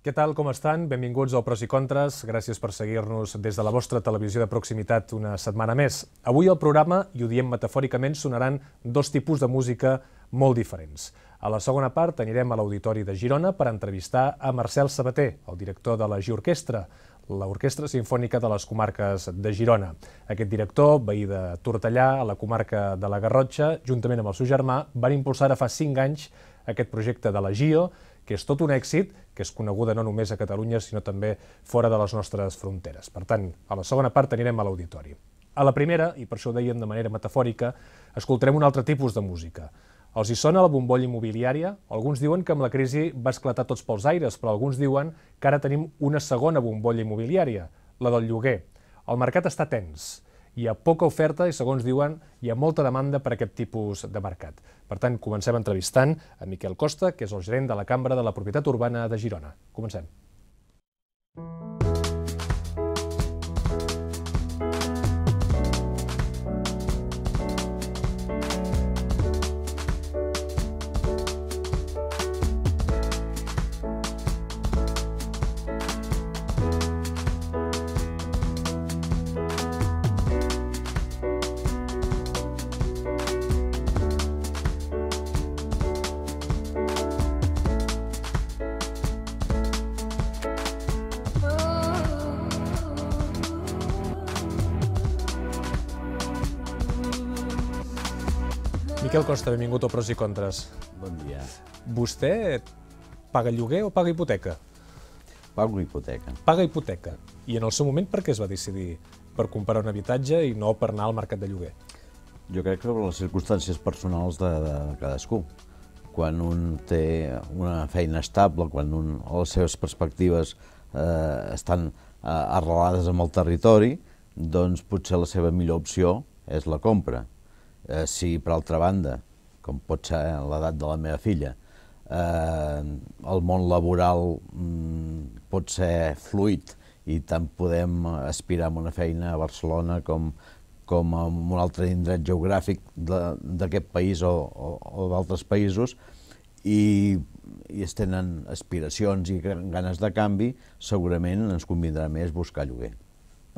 Què tal, com estan? Benvinguts al Pros i Contres. Gràcies per seguir-nos des de la vostra televisió de proximitat una setmana més. Avui al programa, i ho diem metafòricament, sonaran dos tipus de música molt diferents. A la segona part anirem a l'Auditori de Girona per entrevistar a Marcel Sabater, el director de la Giorquestra, l'Orquestra Sinfònica de les Comarques de Girona. Aquest director, veí de Tortellà, a la comarca de la Garrotxa, juntament amb el seu germà, van impulsar ara fa 5 anys aquest projecte de la GIO, que és tot un èxit, que és coneguda no només a Catalunya, sinó també fora de les nostres fronteres. Per tant, a la segona part anirem a l'auditori. A la primera, i per això ho dèiem de manera metafòrica, escoltarem un altre tipus de música. Els hi sona la bombolla immobiliària? Alguns diuen que amb la crisi va esclatar tots pels aires, però alguns diuen que ara tenim una segona bombolla immobiliària, la del lloguer. El mercat està tens hi ha poca oferta i, segons diuen, hi ha molta demanda per aquest tipus de mercat. Per tant, comencem entrevistant a Miquel Costa, que és el gerent de la Cambra de la Propietat Urbana de Girona. Comencem. Miquel Costa, benvingut a Pros i Contres. Bon dia. Vostè paga lloguer o paga hipoteca? Pago hipoteca. Paga hipoteca. I en el seu moment per què es va decidir per comprar un habitatge i no per anar al mercat de lloguer? Jo crec que per les circumstàncies personals de, de cadascú. Quan un té una feina estable, quan un, les seves perspectives eh, estan eh, arrelades amb el territori, doncs potser la seva millor opció és la compra eh, si per altra banda, com pot ser l'edat de la meva filla, eh, el món laboral mm, pot ser fluid i tant podem aspirar a una feina a Barcelona com, com a un altre indret geogràfic d'aquest país o, o, o d'altres països i, i es tenen aspiracions i ganes de canvi, segurament ens convindrà més buscar lloguer.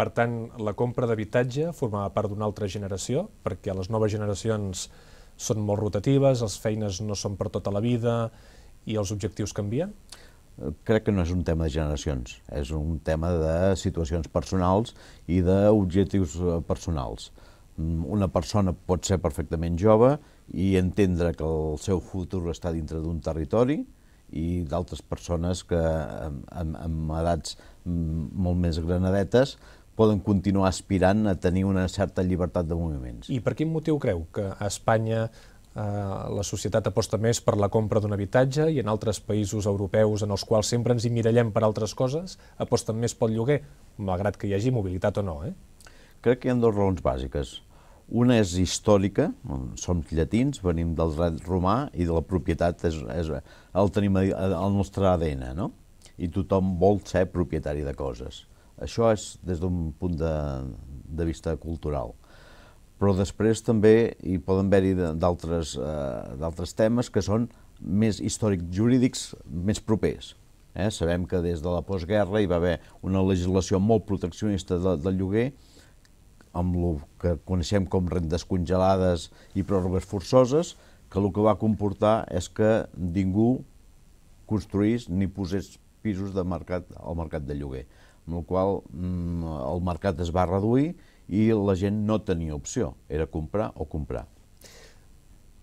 Per tant, la compra d'habitatge formava part d'una altra generació, perquè les noves generacions són molt rotatives, les feines no són per tota la vida i els objectius canvien? Eh, crec que no és un tema de generacions, és un tema de situacions personals i d'objectius eh, personals. Mm, una persona pot ser perfectament jove i entendre que el seu futur està dintre d'un territori, i d'altres persones que eh, amb, amb, edats mm, molt més granadetes poden continuar aspirant a tenir una certa llibertat de moviments. I per quin motiu creu que a Espanya eh, la societat aposta més per la compra d'un habitatge i en altres països europeus en els quals sempre ens hi mirallem per altres coses, aposten més pel lloguer, malgrat que hi hagi mobilitat o no, eh? Crec que hi ha dues raons bàsiques. Una és històrica, som llatins, venim del dret romà i de la propietat és, és, el tenim al nostre ADN, no? I tothom vol ser propietari de coses. Això és des d'un punt de, de vista cultural. Però després també hi poden haver-hi d'altres eh, temes que són més històrics jurídics més propers. Eh? Sabem que des de la postguerra hi va haver una legislació molt proteccionista de, del lloguer, amb el que coneixem com rendes congelades i pròrrogues forçoses, que el que va comportar és que ningú construís ni posés pisos de mercat, al mercat de lloguer amb la qual mm, el mercat es va reduir i la gent no tenia opció, era comprar o comprar.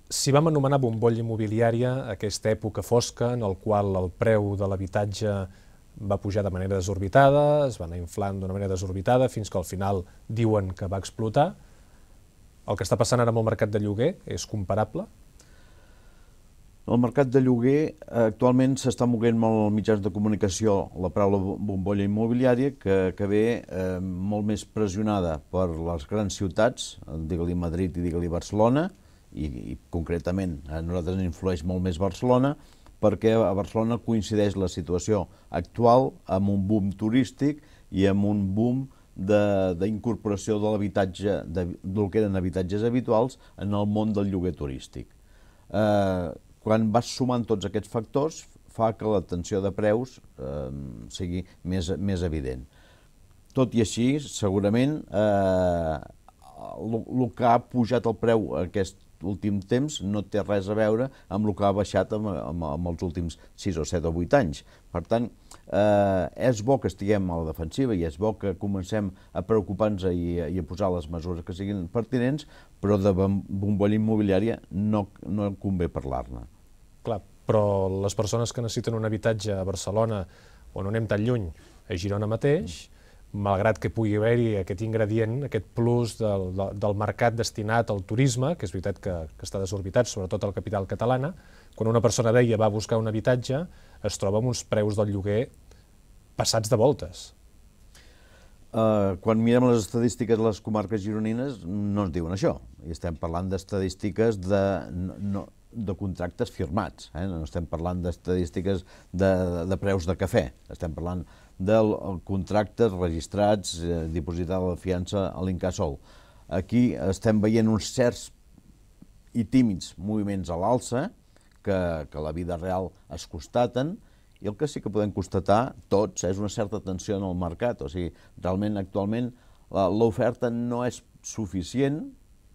Si vam anomenar bombolla immobiliària aquesta època fosca en el qual el preu de l'habitatge va pujar de manera desorbitada, es va anar inflant d'una manera desorbitada fins que al final diuen que va explotar, el que està passant ara amb el mercat de lloguer és comparable? El mercat de lloguer eh, actualment s'està moguent molt als mitjans de comunicació la paraula bombolla immobiliària que, que ve eh, molt més pressionada per les grans ciutats, eh, digue-li Madrid i digue-li Barcelona, i, i concretament a nosaltres influeix molt més Barcelona, perquè a Barcelona coincideix la situació actual amb un boom turístic i amb un boom d'incorporació de, de l'habitatge, de, del que eren habitatges habituals en el món del lloguer turístic. Eh, quan vas sumant tots aquests factors, fa que la tensió de preus eh, sigui més, més evident. Tot i així, segurament, eh, que ha pujat el preu aquest últim temps no té res a veure amb el que ha baixat amb, amb, amb els últims 6 o 7 o 8 anys. Per tant, eh, és bo que estiguem a la defensiva i és bo que comencem a preocupar-nos i, i a posar les mesures que siguin pertinents, però de bombolla immobiliària no, no convé parlar-ne clar, però les persones que necessiten un habitatge a Barcelona, o no anem tan lluny, a Girona mateix, malgrat que pugui haver-hi aquest ingredient, aquest plus del, del mercat destinat al turisme, que és veritat que, que està desorbitat, sobretot al capital catalana, quan una persona deia va buscar un habitatge, es troba amb uns preus del lloguer passats de voltes. Uh, quan mirem les estadístiques de les comarques gironines, no ens diuen això. I estem parlant d'estadístiques de... No, no, de contractes firmats. Eh? No estem parlant d'estadístiques de, de preus de cafè, estem parlant de contractes registrats, eh, dipositar la fiança a l'Incasol. Aquí estem veient uns certs i tímids moviments a l'alça que, que la vida real es constaten i el que sí que podem constatar tots és una certa tensió en el mercat. O sigui, realment actualment l'oferta no és suficient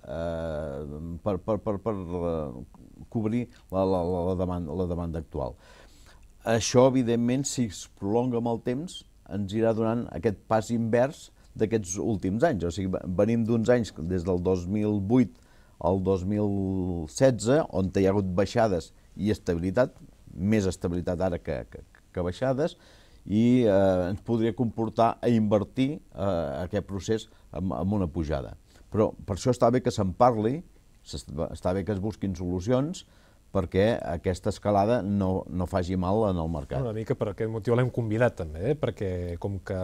eh, per, per, per, per eh, cobrir la, la, la, la, demanda, la demanda actual. Això, evidentment, si es prolonga amb el temps, ens irà donant aquest pas invers d'aquests últims anys. O sigui, venim d'uns anys, des del 2008 al 2016, on hi ha hagut baixades i estabilitat, més estabilitat ara que, que, que baixades, i eh, ens podria comportar a invertir eh, aquest procés amb, amb una pujada. Però per això està bé que se'n parli està bé que es busquin solucions perquè aquesta escalada no, no faci mal en el mercat. Una mica per aquest motiu l'hem convidat també, eh? perquè com que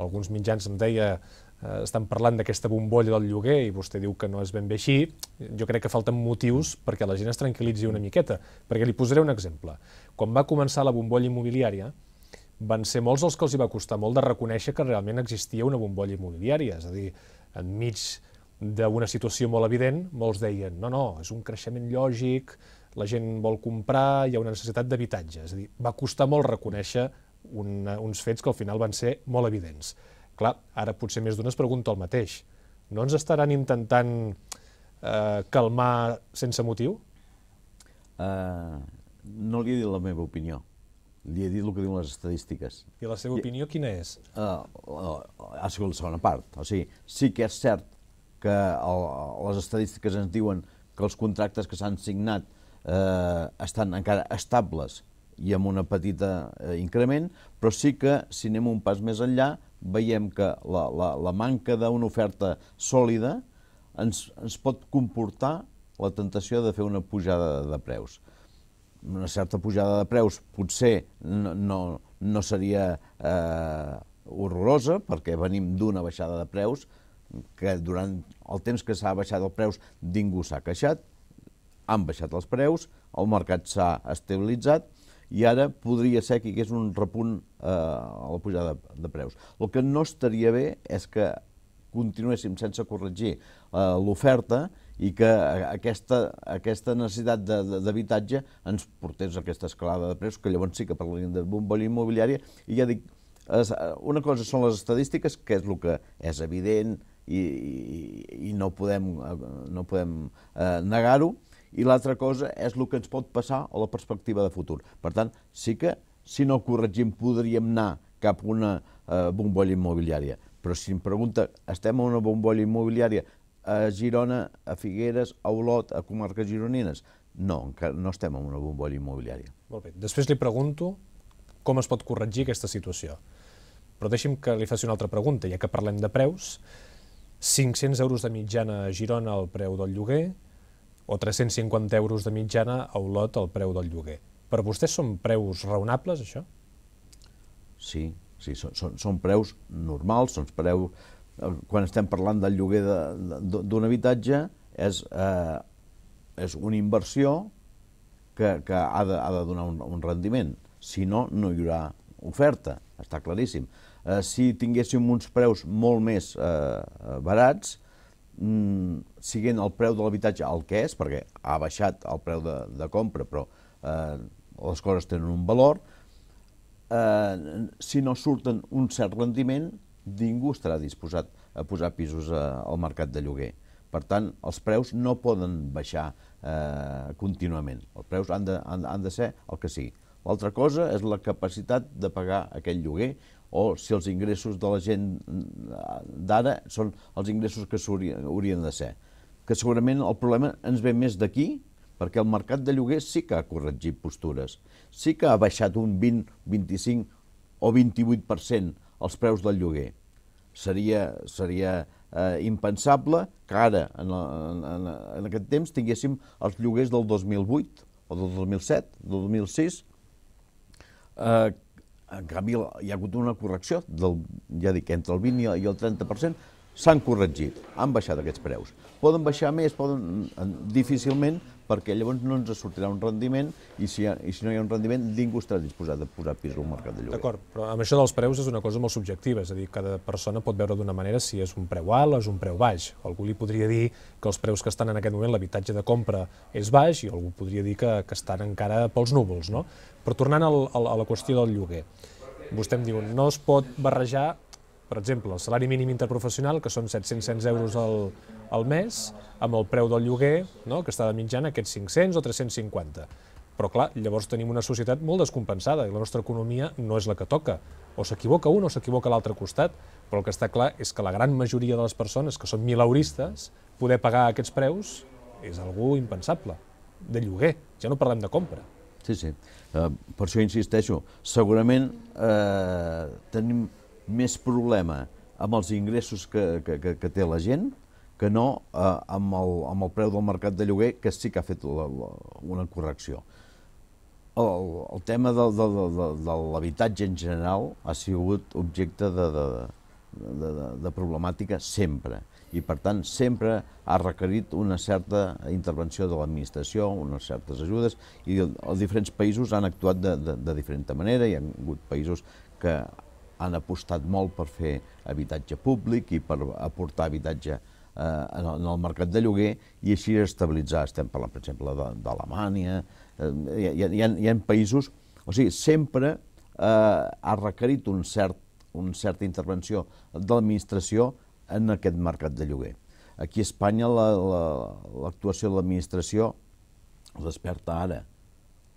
alguns mitjans em deia eh, estan parlant d'aquesta bombolla del lloguer i vostè diu que no és ben bé així, jo crec que falten motius perquè la gent es tranquil·litzi una miqueta. Perquè li posaré un exemple. Quan va començar la bombolla immobiliària, van ser molts els que els hi va costar molt de reconèixer que realment existia una bombolla immobiliària, és a dir, enmig d'una situació molt evident, molts deien no, no, és un creixement lògic, la gent vol comprar, hi ha una necessitat d'habitatge. És a dir, va costar molt reconèixer una, uns fets que al final van ser molt evidents. Clar, ara potser més d'una es pregunta el mateix. No ens estaran intentant eh, calmar sense motiu? Uh, no li he dit la meva opinió. Li he dit el que diuen les estadístiques. I la seva I, opinió quina és? Uh, uh, ha sigut la segona part. O sigui, sí que és cert que el, les estadístiques ens diuen que els contractes que s'han signat eh, estan encara estables i amb una petita eh, increment, però sí que si anem un pas més enllà veiem que la, la, la manca d'una oferta sòlida ens, ens pot comportar la tentació de fer una pujada de preus. Una certa pujada de preus potser no, no, no seria eh, horrorosa perquè venim d'una baixada de preus, que durant el temps que s'ha baixat els preus ningú s'ha queixat, han baixat els preus, el mercat s'ha estabilitzat i ara podria ser que hi hagués un repunt eh, a la pujada de, de preus. El que no estaria bé és que continuéssim sense corregir eh, l'oferta i que aquesta, aquesta necessitat d'habitatge ens portés a aquesta escalada de preus, que llavors sí que parlaríem de bombolla immobiliària, i ja dic, una cosa són les estadístiques, que és el que és evident, i, i, i no podem, eh, no podem eh, negar-ho. I l'altra cosa és el que ens pot passar a la perspectiva de futur. Per tant, sí que, si no corregim, podríem anar cap a una eh, bombolla immobiliària. Però si em pregunta, estem a una bombolla immobiliària a Girona, a Figueres, a Olot, a comarques gironines? No, encara no estem en una bombolla immobiliària. Molt bé. Després li pregunto com es pot corregir aquesta situació. Però deixi'm que li faci una altra pregunta, ja que parlem de preus. 500 euros de mitjana a Girona al preu del lloguer o 350 euros de mitjana a Olot al preu del lloguer. Per vostès són preus raonables, això? Sí, sí són, són, són preus normals, són preus... Eh, quan estem parlant del lloguer d'un habitatge, és, eh, és una inversió que, que ha, de, ha de donar un, un rendiment. Si no, no hi haurà oferta, està claríssim eh, si tinguéssim uns preus molt més eh, eh, barats, mm, siguent el preu de l'habitatge el que és, perquè ha baixat el preu de, de compra, però eh, les coses tenen un valor, eh, si no surten un cert rendiment, ningú estarà disposat a posar pisos eh, al mercat de lloguer. Per tant, els preus no poden baixar eh, contínuament. Els preus han de, han, han de ser el que sigui. L'altra cosa és la capacitat de pagar aquell lloguer o si els ingressos de la gent mm, d'ara són els ingressos que haurien de ser. Que segurament el problema ens ve més d'aquí, perquè el mercat de lloguer sí que ha corregit postures, sí que ha baixat un 20, 25 o 28% els preus del lloguer. Seria, seria eh, impensable que ara, en, la, en, en aquest temps, tinguéssim els lloguers del 2008 o del 2007, del 2006, eh, en canvi, hi ha hagut una correcció, del, ja dic, entre el 20 i el 30%, s'han corregit, han baixat aquests preus. Poden baixar més, poden, eh, difícilment, perquè llavors no ens sortirà un rendiment i si, ha, i si no hi ha un rendiment ningú estarà disposat a posar pis al mercat de lloguer. D'acord, però amb això dels preus és una cosa molt subjectiva, és a dir, cada persona pot veure d'una manera si és un preu alt o és un preu baix. Algú li podria dir que els preus que estan en aquest moment l'habitatge de compra és baix i algú podria dir que, que estan encara pels núvols, no? Però tornant al, al, a la qüestió del lloguer, vostè em diu, no es pot barrejar per exemple, el salari mínim interprofessional, que són 700 euros al, al mes, amb el preu del lloguer, no? que està de mitjana aquests 500 o 350. Però clar, llavors tenim una societat molt descompensada i la nostra economia no és la que toca. O s'equivoca un o s'equivoca l'altre costat, però el que està clar és que la gran majoria de les persones que són milauristes, poder pagar aquests preus és algú impensable, de lloguer, ja no parlem de compra. Sí, sí, uh, per això insisteixo, segurament eh, uh, tenim més problema amb els ingressos que, que, que, que té la gent que no eh, amb, el, amb el preu del mercat de lloguer, que sí que ha fet la, la, una correcció. El, el tema de, de, de, de, de l'habitatge en general ha sigut objecte de, de, de, de, de problemàtica sempre i per tant sempre ha requerit una certa intervenció de l'administració, unes certes ajudes i els diferents països han actuat de, de, de diferent manera, hi ha hagut països que han apostat molt per fer habitatge públic i per aportar habitatge eh, en, el, mercat de lloguer i així estabilitzar. Estem parlant, per exemple, d'Alemanya, eh, hi, hi, hi, ha, països... O sigui, sempre eh, ha requerit un cert, un certa intervenció de l'administració en aquest mercat de lloguer. Aquí a Espanya l'actuació la, la, de l'administració desperta ara.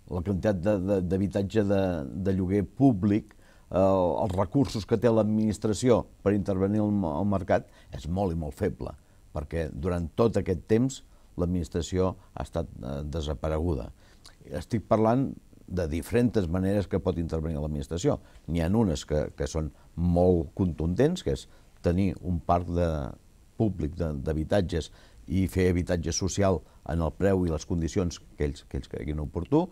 La quantitat d'habitatge de, de, de lloguer públic eh, els recursos que té l'administració per intervenir al, al mercat és molt i molt feble, perquè durant tot aquest temps l'administració ha estat eh, desapareguda. Estic parlant de diferents maneres que pot intervenir l'administració. N'hi ha unes que, que són molt contundents, que és tenir un parc de, públic d'habitatges i fer habitatge social en el preu i les condicions que ells, que ells creguin oportú,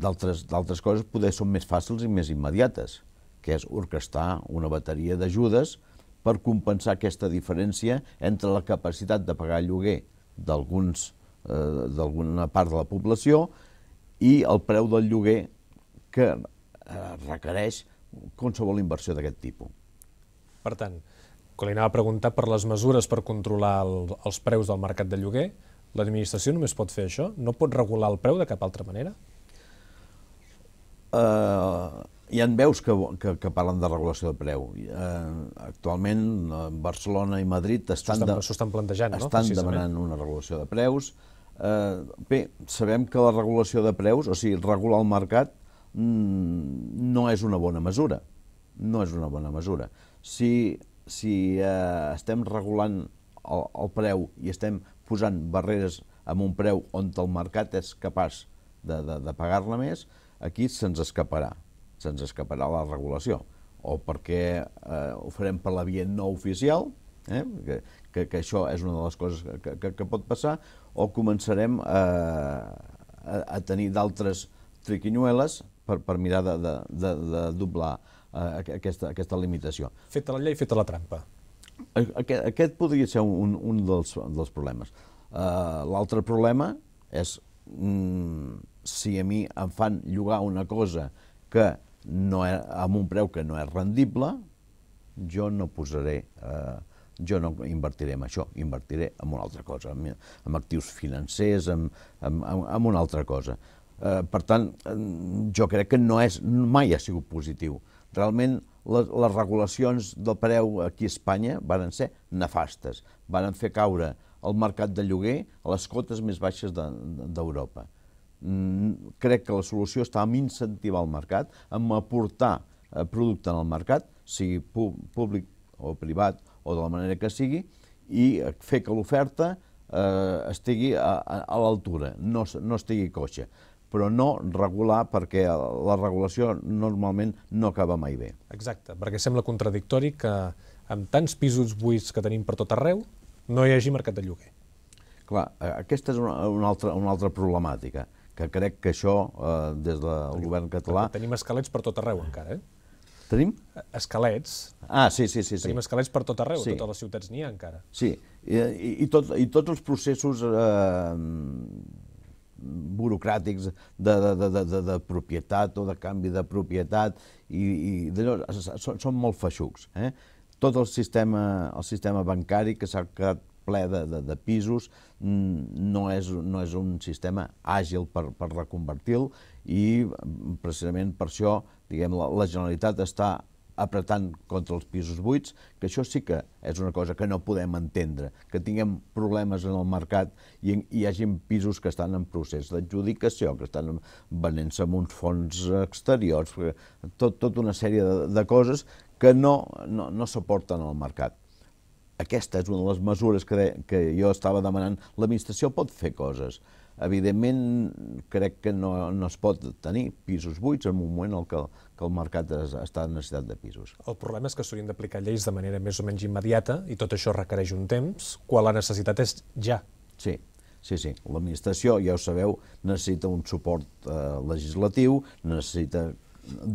D'altres coses poder són més fàcils i més immediates, que és orquestar una bateria d'ajudes per compensar aquesta diferència entre la capacitat de pagar lloguer d'alguns eh, d'alguna part de la població i el preu del lloguer que eh, requereix qualsevol inversió d'aquest tipus. Per tant, quan li anava a preguntar per les mesures per controlar el, els preus del mercat de lloguer, l'administració només pot fer això? No pot regular el preu de cap altra manera? eh, hi ha veus que, que, que parlen de regulació de preu. Eh, actualment, eh, Barcelona i Madrid estan, de, estan plantejant, no? estan demanant una regulació de preus. Eh, bé, sabem que la regulació de preus, o sigui, regular el mercat, mm, no és una bona mesura. No és una bona mesura. Si, si eh, estem regulant el, el preu i estem posant barreres amb un preu on el mercat és capaç de, de, de pagar-la més, aquí se'ns escaparà, se'ns escaparà la regulació, o perquè eh, ho farem per la via no oficial, eh, que, que, que això és una de les coses que, que, que pot passar, o començarem a, eh, a, a tenir d'altres triquinyueles per, per mirar de, de, de, de doblar eh, aquesta, aquesta limitació. Feta la llei, feta la trampa. Aquest, aquest podria ser un, un dels, dels problemes. Uh, L'altre problema és... Mm, si a mi em fan llogar una cosa que no és, amb un preu que no és rendible, jo no posaré, eh, jo no invertiré en això, invertiré en una altra cosa, en, en actius financers, en, en, en, en una altra cosa. Eh, per tant, jo crec que no és, mai ha sigut positiu. Realment, les, les regulacions del preu aquí a Espanya van ser nefastes, van fer caure el mercat de lloguer a les cotes més baixes d'Europa. De, Mm, crec que la solució està en incentivar el mercat, en aportar eh, producte en el mercat, sigui públic o privat o de la manera que sigui, i fer que l'oferta eh, estigui a, a, a l'altura, no, no estigui coixa però no regular perquè la regulació normalment no acaba mai bé. Exacte, perquè sembla contradictori que amb tants pisos buits que tenim per tot arreu no hi hagi mercat de lloguer. Clar, eh, aquesta és una, una, altra, una altra problemàtica que crec que això, eh, des del govern català... Tenim escalets per tot arreu encara, eh? Tenim? Escalets. Ah, sí, sí, sí. sí. Tenim escalets per tot arreu, sí. totes les ciutats n'hi ha encara. Sí, I, i, i, tot, i tots els processos eh, burocràtics de, de, de, de, de, de propietat o de canvi de propietat, i, i són, són molt feixucs, eh? Tot el sistema, el sistema bancari que s'ha quedat ple de, de, de pisos, no és, no és un sistema àgil per, per reconvertir-lo i mm, precisament per això diguem, la, la Generalitat està apretant contra els pisos buits, que això sí que és una cosa que no podem entendre, que tinguem problemes en el mercat i hi hagin pisos que estan en procés d'adjudicació, que estan venent-se amb uns fons exteriors, tot, tot una sèrie de, de coses que no, no, no suporten el mercat aquesta és una de les mesures que, de, que jo estava demanant. L'administració pot fer coses. Evidentment, crec que no, no es pot tenir pisos buits en un moment en què, que el mercat es, està en necessitat de pisos. El problema és que s'haurien d'aplicar lleis de manera més o menys immediata i tot això requereix un temps, quan la necessitat és ja. Sí, Sí, sí, l'administració, ja ho sabeu, necessita un suport eh, legislatiu, necessita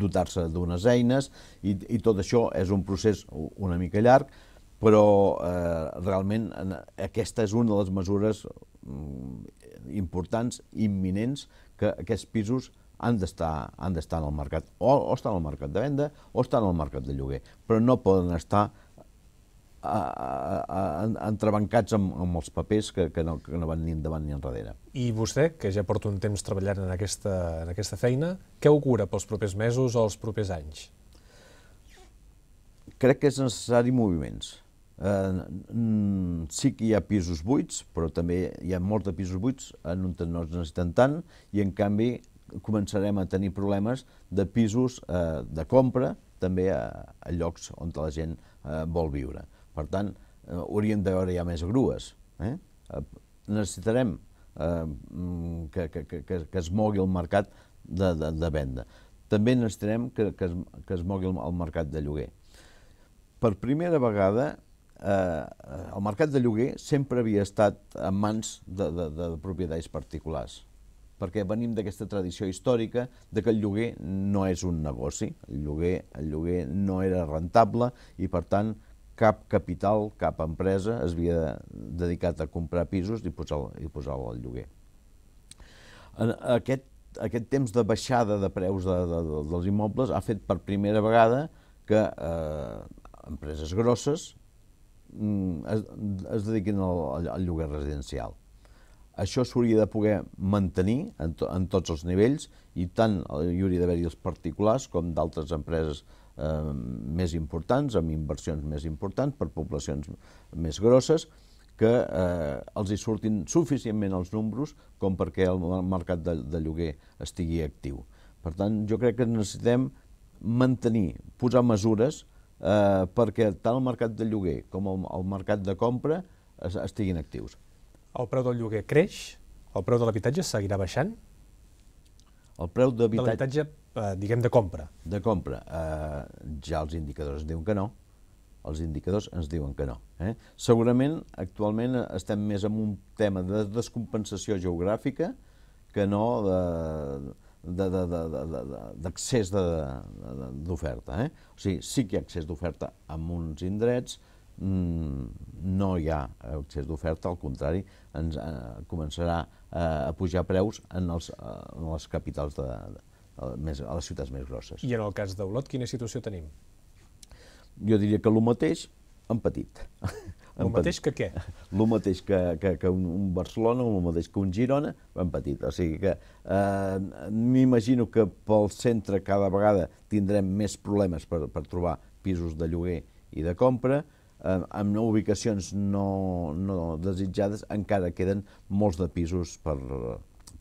dotar-se d'unes eines i, i tot això és un procés una mica llarg, però eh, realment aquesta és una de les mesures mm, importants, imminents, que aquests pisos han d'estar han d'estar en el mercat, o, o estan al mercat de venda o estan al mercat de lloguer, però no poden estar a, a, a, entrebancats amb, amb els papers que, que, no, que no van ni endavant ni enrere. I vostè, que ja porta un temps treballant en aquesta, en aquesta feina, què augura pels propers mesos o els propers anys? Crec que és necessari moviments. Eh, sí que hi ha pisos buits, però també hi ha molts de pisos buits en un no es necessiten tant i en canvi començarem a tenir problemes de pisos eh, de compra també a, a llocs on la gent eh, vol viure. Per tant, eh, hauríem de veure ja més grues. Eh? eh necessitarem eh, mm, que, que, que, que es mogui el mercat de, de, de venda. També necessitarem que, que, es, que es mogui el, el mercat de lloguer. Per primera vegada eh, el mercat de lloguer sempre havia estat en mans de, de, de propietaris particulars perquè venim d'aquesta tradició històrica de que el lloguer no és un negoci, el lloguer, el lloguer no era rentable i, per tant, cap capital, cap empresa es havia dedicat a comprar pisos i posar-lo i posar al lloguer. En aquest, aquest temps de baixada de preus de, de, de, dels immobles ha fet per primera vegada que eh, empreses grosses Mm, es, es dediquin al, al lloguer residencial. Això s'hauria de poder mantenir en, to, en tots els nivells i tant hi hauria d'haver-hi els particulars com d'altres empreses eh, més importants, amb inversions més importants, per poblacions més grosses, que eh, els hi surtin suficientment els números com perquè el mercat de, de lloguer estigui actiu. Per tant, jo crec que necessitem mantenir, posar mesures eh, perquè tant el mercat de lloguer com el, el mercat de compra es, estiguin actius. El preu del lloguer creix? El preu de l'habitatge seguirà baixant? El preu d'habitatge... De l'habitatge, eh, diguem, de compra. De compra. Eh, ja els indicadors diuen que no. Els indicadors ens diuen que no. Eh? Segurament, actualment, estem més en un tema de descompensació geogràfica que no de, d'accés d'oferta. Eh? O sigui, sí que hi ha accés d'oferta en uns indrets, mm, no hi ha accés d'oferta, al contrari, ens eh, començarà eh, a pujar preus en, els, en les capitals, de, de, més, a les ciutats més grosses. I en el cas d'Olot, quina situació tenim? Jo diria que el mateix, en petit. El mateix que què? El mateix que, que, que un Barcelona, el mateix que un Girona, van petit. O sigui que eh, m'imagino que pel centre cada vegada tindrem més problemes per, per trobar pisos de lloguer i de compra, eh, amb ubicacions no, no desitjades encara queden molts de pisos per,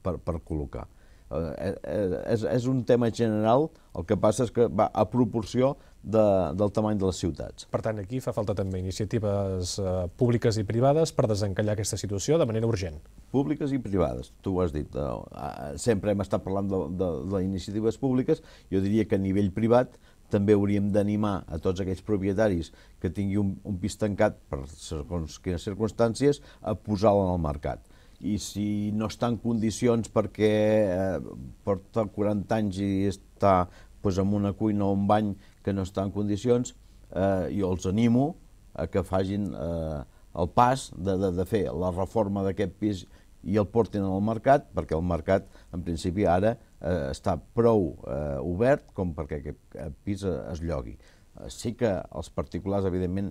per, per col·locar. Eh, eh, és, és un tema general, el que passa és que va a proporció de, del tamany de les ciutats. Per tant, aquí fa falta també iniciatives eh, públiques i privades per desencallar aquesta situació de manera urgent. Públiques i privades, tu ho has dit. Eh, sempre hem estat parlant de, de, de iniciatives públiques, jo diria que a nivell privat també hauríem d'animar a tots aquells propietaris que tingui un, un pis tancat per segons quines circumstàncies a posar-lo en el mercat i si no està en condicions perquè eh, porta 40 anys i està pues, en una cuina o un bany que no està en condicions, eh, jo els animo a que facin eh, el pas de, de, de fer la reforma d'aquest pis i el portin al mercat, perquè el mercat, en principi, ara eh, està prou eh, obert com perquè aquest pis es llogui. Eh, sí que els particulars, evidentment,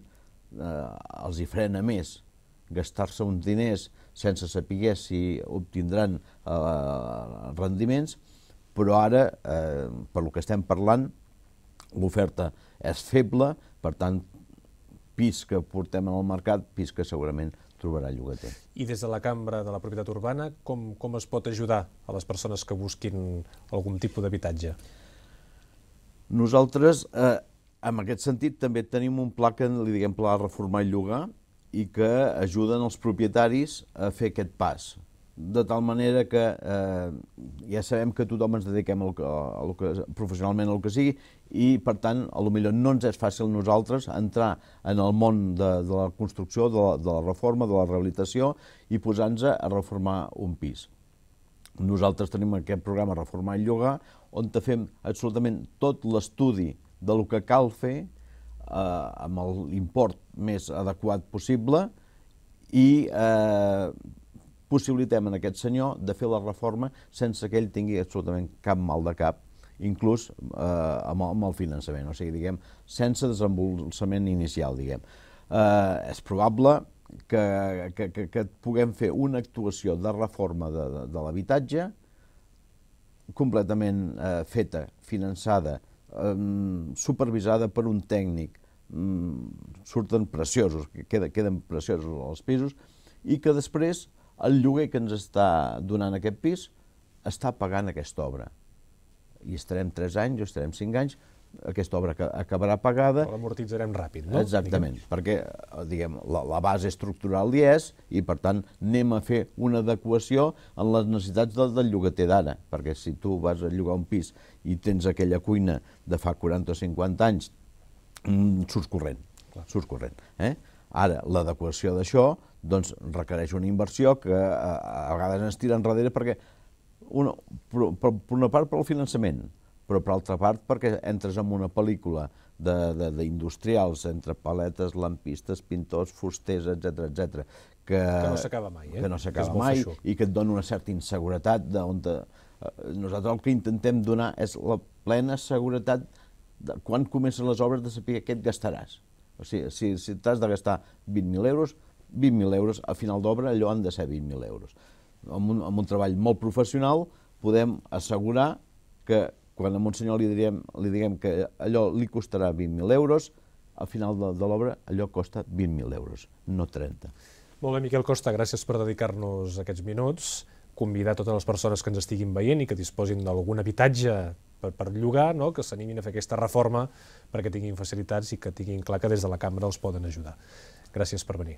eh, els hi frena més gastar-se uns diners sense saber si obtindran eh, rendiments, però ara, eh, per lo que estem parlant, l'oferta és feble, per tant, pis que portem al mercat, pis que segurament trobarà llogater. I des de la cambra de la propietat urbana, com, com es pot ajudar a les persones que busquin algun tipus d'habitatge? Nosaltres, eh, en aquest sentit, també tenim un pla que li diguem pla reformar i llogar, i que ajuden els propietaris a fer aquest pas. De tal manera que eh, ja sabem que tothom ens dediquem al, al que, professionalment al que sigui i, per tant, a lo millor no ens és fàcil nosaltres entrar en el món de, de la construcció, de la, de la reforma, de la rehabilitació i posar-nos a reformar un pis. Nosaltres tenim aquest programa Reformar i Llogar on fem absolutament tot l'estudi del que cal fer eh, amb l'import més adequat possible i eh, possibilitem en aquest senyor de fer la reforma sense que ell tingui absolutament cap mal de cap, inclús eh, amb, amb el finançament, o sigui, diguem, sense desembolsament inicial, diguem. Eh, és probable que, que, que, que puguem fer una actuació de reforma de, de, de l'habitatge completament eh, feta, finançada, supervisada per un tècnic. Mm, surten preciosos, queden, queden preciosos els pisos, i que després el lloguer que ens està donant aquest pis està pagant aquesta obra. I estarem 3 anys, o estarem 5 anys, aquesta obra que acabarà pagada... l'amortitzarem ràpid, no? Exactament, diguem. perquè eh, diguem, la, la base estructural hi és i, per tant, anem a fer una adequació en les necessitats del, del llogater d'ara, perquè si tu vas a llogar un pis i tens aquella cuina de fa 40 o 50 anys, mm, surts corrent, Clar. surts corrent. Eh? Ara, l'adequació d'això doncs, requereix una inversió que a, eh, a vegades ens tira enrere perquè una, per, per una part pel finançament, però per altra part perquè entres en una pel·lícula d'industrials, entre paletes, lampistes, pintors, fusters, etc etc. Que, que no s'acaba mai, eh? Que no s'acaba mai i que et dona una certa inseguretat d'on... Te... Eh, nosaltres el que intentem donar és la plena seguretat de quan comencen les obres de saber què et gastaràs. O sigui, si, si t'has de gastar 20.000 euros, 20.000 euros, a final d'obra allò han de ser 20.000 euros. Amb un, amb un treball molt professional podem assegurar que quan a Montsenyor li diguem, li diguem que allò li costarà 20.000 euros, al final de, de l'obra allò costa 20.000 euros, no 30. Molt bé, Miquel Costa, gràcies per dedicar-nos aquests minuts, convidar totes les persones que ens estiguin veient i que disposin d'algun habitatge per, per llogar, no? que s'animin a fer aquesta reforma perquè tinguin facilitats i que tinguin clar que des de la cambra els poden ajudar. Gràcies per venir.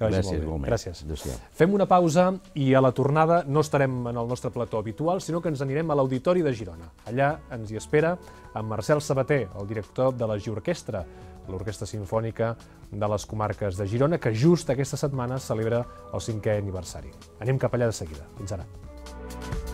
Que vagi Gràcies, molt bé. Gràcies. Adéu-siau. Fem una pausa i a la tornada no estarem en el nostre plató habitual, sinó que ens anirem a l'Auditori de Girona. Allà ens hi espera en Marcel Sabater, el director de la Giorquestra, l'Orquestra Sinfònica de les Comarques de Girona, que just aquesta setmana celebra el cinquè aniversari. Anem cap allà de seguida. Fins ara.